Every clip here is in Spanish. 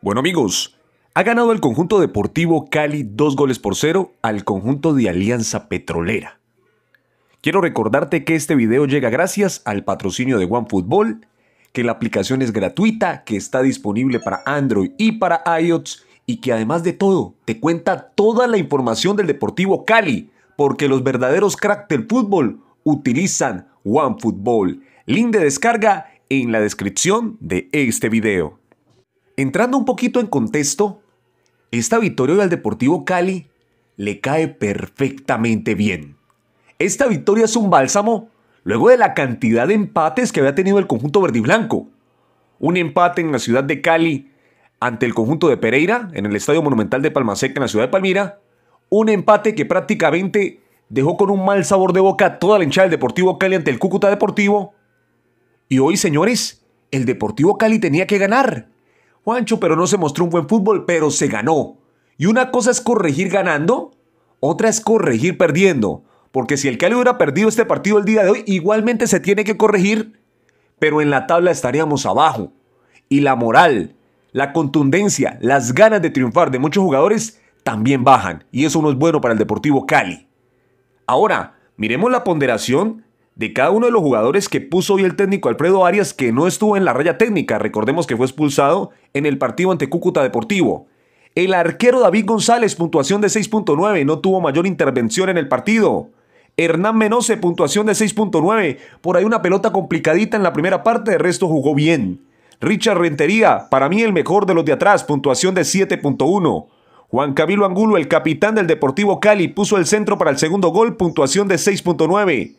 Bueno amigos, ha ganado el conjunto deportivo Cali dos goles por cero al conjunto de Alianza Petrolera. Quiero recordarte que este video llega gracias al patrocinio de OneFootball, que la aplicación es gratuita, que está disponible para Android y para iOS y que además de todo te cuenta toda la información del Deportivo Cali, porque los verdaderos cracks del fútbol utilizan OneFootball. Link de descarga en la descripción de este video. Entrando un poquito en contexto, esta victoria del Deportivo Cali le cae perfectamente bien. Esta victoria es un bálsamo luego de la cantidad de empates que había tenido el conjunto verdiblanco. Un empate en la ciudad de Cali ante el conjunto de Pereira en el Estadio Monumental de Palmaseca en la ciudad de Palmira. Un empate que prácticamente dejó con un mal sabor de boca toda la hinchada del Deportivo Cali ante el Cúcuta Deportivo. Y hoy, señores, el Deportivo Cali tenía que ganar ancho pero no se mostró un buen fútbol, pero se ganó. Y una cosa es corregir ganando, otra es corregir perdiendo. Porque si el Cali hubiera perdido este partido el día de hoy, igualmente se tiene que corregir, pero en la tabla estaríamos abajo. Y la moral, la contundencia, las ganas de triunfar de muchos jugadores también bajan. Y eso no es bueno para el Deportivo Cali. Ahora, miremos la ponderación de cada uno de los jugadores que puso hoy el técnico Alfredo Arias que no estuvo en la raya técnica. Recordemos que fue expulsado en el partido ante Cúcuta Deportivo. El arquero David González, puntuación de 6.9, no tuvo mayor intervención en el partido. Hernán Menose, puntuación de 6.9, por ahí una pelota complicadita en la primera parte, el resto jugó bien. Richard Rentería, para mí el mejor de los de atrás, puntuación de 7.1. Juan Cabilo Angulo, el capitán del Deportivo Cali, puso el centro para el segundo gol, puntuación de 6.9.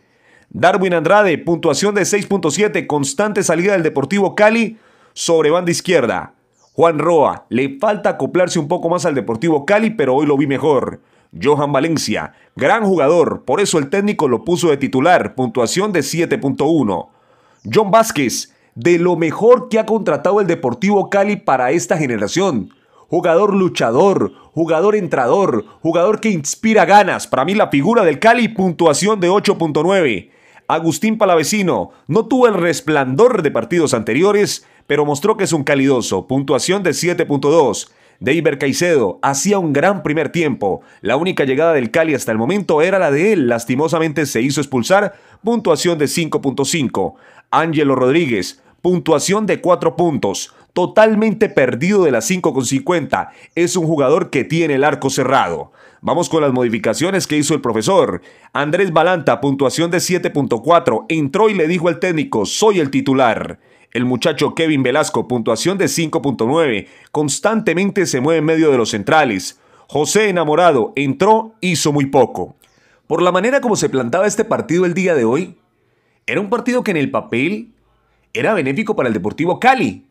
Darwin Andrade, puntuación de 6.7, constante salida del Deportivo Cali sobre banda izquierda. Juan Roa, le falta acoplarse un poco más al Deportivo Cali, pero hoy lo vi mejor. Johan Valencia, gran jugador, por eso el técnico lo puso de titular, puntuación de 7.1. John Vázquez, de lo mejor que ha contratado el Deportivo Cali para esta generación. Jugador luchador, jugador entrador, jugador que inspira ganas. Para mí la figura del Cali, puntuación de 8.9. Agustín Palavecino no tuvo el resplandor de partidos anteriores, pero mostró que es un calidoso, puntuación de 7.2. Deiber Caicedo hacía un gran primer tiempo. La única llegada del Cali hasta el momento era la de él. Lastimosamente se hizo expulsar, puntuación de 5.5. Ángelo Rodríguez puntuación de 4 puntos, totalmente perdido de las 5,50. Es un jugador que tiene el arco cerrado. Vamos con las modificaciones que hizo el profesor. Andrés Balanta, puntuación de 7.4, entró y le dijo al técnico, soy el titular. El muchacho Kevin Velasco, puntuación de 5.9, constantemente se mueve en medio de los centrales. José Enamorado entró, hizo muy poco. Por la manera como se plantaba este partido el día de hoy, era un partido que en el papel era benéfico para el Deportivo Cali.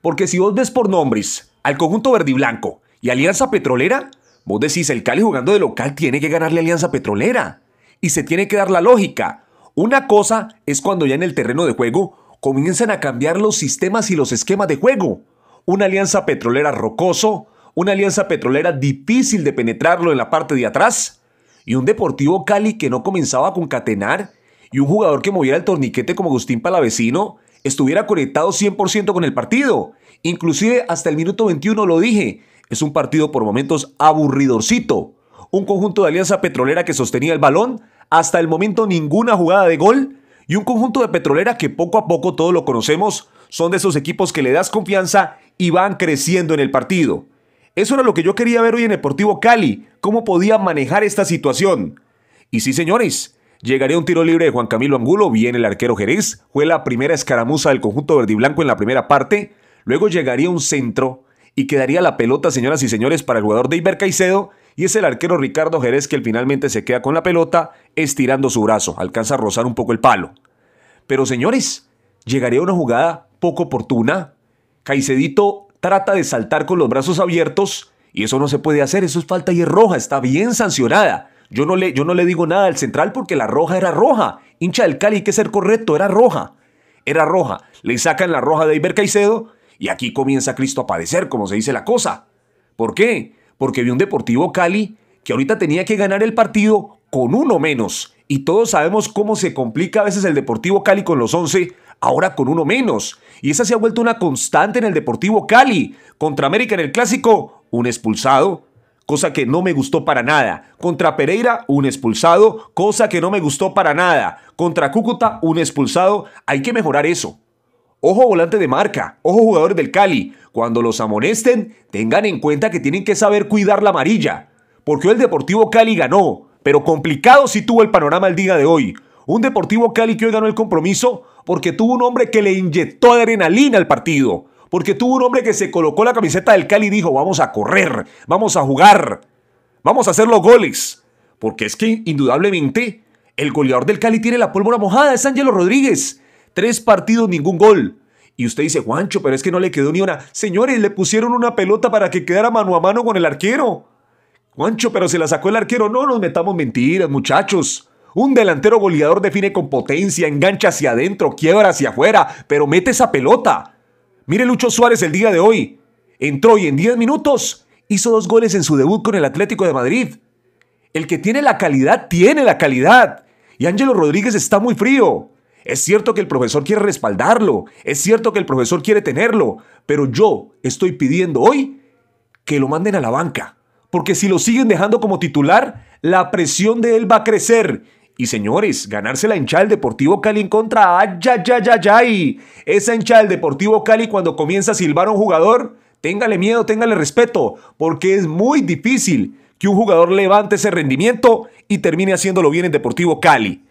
Porque si vos ves por nombres al conjunto verde y blanco y Alianza Petrolera, vos decís, el Cali jugando de local tiene que ganarle Alianza Petrolera. Y se tiene que dar la lógica. Una cosa es cuando ya en el terreno de juego comienzan a cambiar los sistemas y los esquemas de juego. Una Alianza Petrolera rocoso, una Alianza Petrolera difícil de penetrarlo en la parte de atrás, y un Deportivo Cali que no comenzaba a concatenar, y un jugador que moviera el torniquete como Agustín Palavecino, estuviera conectado 100% con el partido. Inclusive hasta el minuto 21 lo dije, es un partido por momentos aburridorcito. Un conjunto de Alianza Petrolera que sostenía el balón, hasta el momento ninguna jugada de gol, y un conjunto de Petrolera que poco a poco todos lo conocemos, son de esos equipos que le das confianza y van creciendo en el partido. Eso era lo que yo quería ver hoy en Deportivo Cali, cómo podía manejar esta situación. Y sí, señores, Llegaría un tiro libre de Juan Camilo Angulo, viene el arquero Jerez, fue la primera escaramuza del conjunto verde y blanco en la primera parte, luego llegaría un centro y quedaría la pelota, señoras y señores, para el jugador de Iber Caicedo, y es el arquero Ricardo Jerez que finalmente se queda con la pelota, estirando su brazo, alcanza a rozar un poco el palo. Pero señores, llegaría una jugada poco oportuna, Caicedito trata de saltar con los brazos abiertos, y eso no se puede hacer, eso es falta y es roja, está bien sancionada. Yo no, le, yo no le digo nada al central porque la roja era roja. Hincha del Cali, hay que ser correcto, era roja. Era roja. Le sacan la roja de Iber Caicedo y aquí comienza Cristo a padecer, como se dice la cosa. ¿Por qué? Porque vi un Deportivo Cali que ahorita tenía que ganar el partido con uno menos. Y todos sabemos cómo se complica a veces el Deportivo Cali con los 11, ahora con uno menos. Y esa se ha vuelto una constante en el Deportivo Cali. Contra América en el clásico, un expulsado, cosa que no me gustó para nada. Contra Pereira, un expulsado, cosa que no me gustó para nada. Contra Cúcuta, un expulsado. Hay que mejorar eso. Ojo volante de marca, ojo jugador del Cali. Cuando los amonesten, tengan en cuenta que tienen que saber cuidar la amarilla. Porque el Deportivo Cali ganó, pero complicado si tuvo el panorama el día de hoy. Un Deportivo Cali que hoy ganó el compromiso porque tuvo un hombre que le inyectó adrenalina al partido. Porque tuvo un hombre que se colocó la camiseta del Cali y dijo, vamos a correr, vamos a jugar, vamos a hacer los goles. Porque es que indudablemente el goleador del Cali tiene la pólvora mojada, es Ángelo Rodríguez. Tres partidos, ningún gol. Y usted dice, Juancho, pero es que no le quedó ni una. Señores, le pusieron una pelota para que quedara mano a mano con el arquero. Juancho, pero se la sacó el arquero. No nos metamos mentiras, muchachos. Un delantero goleador define con potencia, engancha hacia adentro, quiebra hacia afuera, pero mete esa pelota. Mire Lucho Suárez el día de hoy. Entró y en 10 minutos hizo dos goles en su debut con el Atlético de Madrid. El que tiene la calidad, tiene la calidad. Y Ángelo Rodríguez está muy frío. Es cierto que el profesor quiere respaldarlo, es cierto que el profesor quiere tenerlo, pero yo estoy pidiendo hoy que lo manden a la banca, porque si lo siguen dejando como titular, la presión de él va a crecer y señores, ganarse la hincha del Deportivo Cali en contra. ¡Ay, ay, ay, ay, Esa hincha del Deportivo Cali cuando comienza a silbar a un jugador, téngale miedo, téngale respeto, porque es muy difícil que un jugador levante ese rendimiento y termine haciéndolo bien en Deportivo Cali.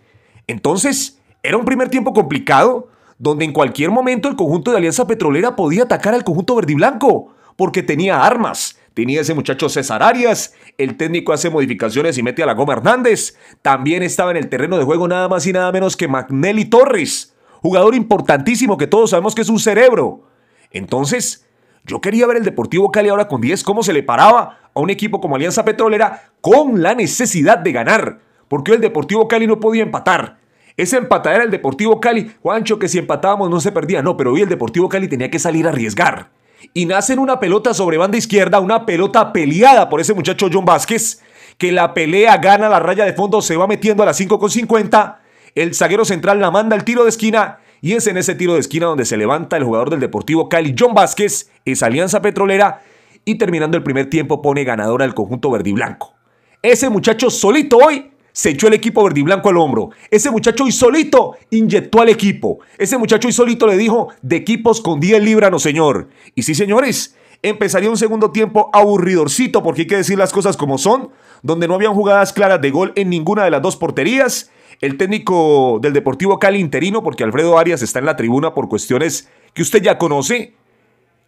Entonces, era un primer tiempo complicado, donde en cualquier momento el conjunto de Alianza Petrolera podía atacar al conjunto verdiblanco, porque tenía armas, Tenía ese muchacho César Arias. El técnico hace modificaciones y mete a la goma Hernández. También estaba en el terreno de juego nada más y nada menos que Magnelli Torres. Jugador importantísimo que todos sabemos que es un cerebro. Entonces, yo quería ver el Deportivo Cali ahora con 10, cómo se le paraba a un equipo como Alianza Petrolera con la necesidad de ganar. Porque el Deportivo Cali no podía empatar. Ese era el Deportivo Cali, Juancho, que si empatábamos no se perdía. No, pero hoy el Deportivo Cali tenía que salir a arriesgar y en una pelota sobre banda izquierda, una pelota peleada por ese muchacho John Vázquez, que la pelea gana la raya de fondo, se va metiendo a las 50. El zaguero central la manda el tiro de esquina y es en ese tiro de esquina donde se levanta el jugador del Deportivo Cali, John Vázquez, es Alianza Petrolera y terminando el primer tiempo pone ganador al conjunto verdiblanco. Ese muchacho solito hoy se echó el equipo verde blanco al hombro. Ese muchacho y solito inyectó al equipo. Ese muchacho y solito le dijo, de equipos con 10 libras, no señor. Y sí, señores, empezaría un segundo tiempo aburridorcito, porque hay que decir las cosas como son, donde no habían jugadas claras de gol en ninguna de las dos porterías. El técnico del Deportivo Cali interino, porque Alfredo Arias está en la tribuna por cuestiones que usted ya conoce,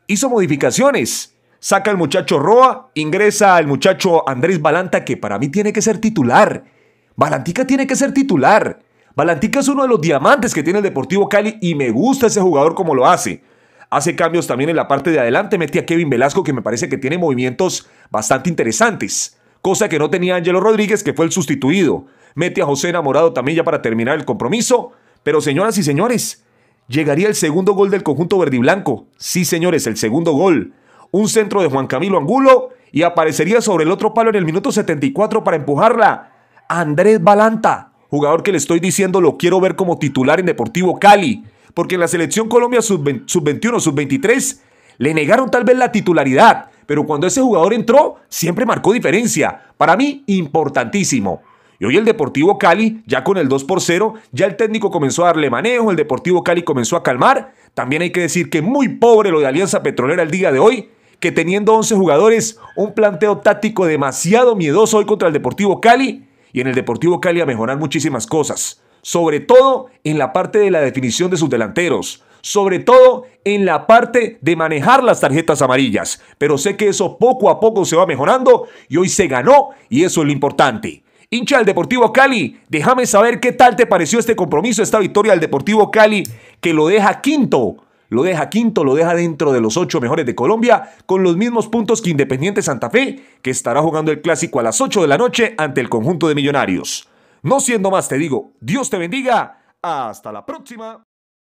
hizo modificaciones. Saca al muchacho Roa, ingresa al muchacho Andrés Balanta, que para mí tiene que ser titular Balantica tiene que ser titular. Balantica es uno de los diamantes que tiene el Deportivo Cali y me gusta ese jugador como lo hace. Hace cambios también en la parte de adelante, mete a Kevin Velasco que me parece que tiene movimientos bastante interesantes, cosa que no tenía Angelo Rodríguez que fue el sustituido. Mete a José Enamorado también ya para terminar el compromiso. Pero señoras y señores, llegaría el segundo gol del conjunto verde y blanco. Sí señores, el segundo gol. Un centro de Juan Camilo Angulo y aparecería sobre el otro palo en el minuto 74 para empujarla Andrés Balanta, jugador que le estoy diciendo lo quiero ver como titular en Deportivo Cali, porque en la selección Colombia sub-21, sub-23 le negaron tal vez la titularidad, pero cuando ese jugador entró siempre marcó diferencia. Para mí, importantísimo. Y hoy el Deportivo Cali, ya con el 2 por 0, ya el técnico comenzó a darle manejo, el Deportivo Cali comenzó a calmar. También hay que decir que muy pobre lo de Alianza Petrolera el día de hoy, que teniendo 11 jugadores, un planteo táctico demasiado miedoso hoy contra el Deportivo Cali, y en el Deportivo Cali a mejorar muchísimas cosas, sobre todo en la parte de la definición de sus delanteros, sobre todo en la parte de manejar las tarjetas amarillas, pero sé que eso poco a poco se va mejorando y hoy se ganó y eso es lo importante. Hincha del Deportivo Cali, déjame saber qué tal te pareció este compromiso, esta victoria del Deportivo Cali, que lo deja quinto lo deja quinto, lo deja dentro de los ocho mejores de Colombia, con los mismos puntos que Independiente Santa Fe, que estará jugando el clásico a las 8 de la noche ante el conjunto de millonarios. No siendo más, te digo, Dios te bendiga. Hasta la próxima.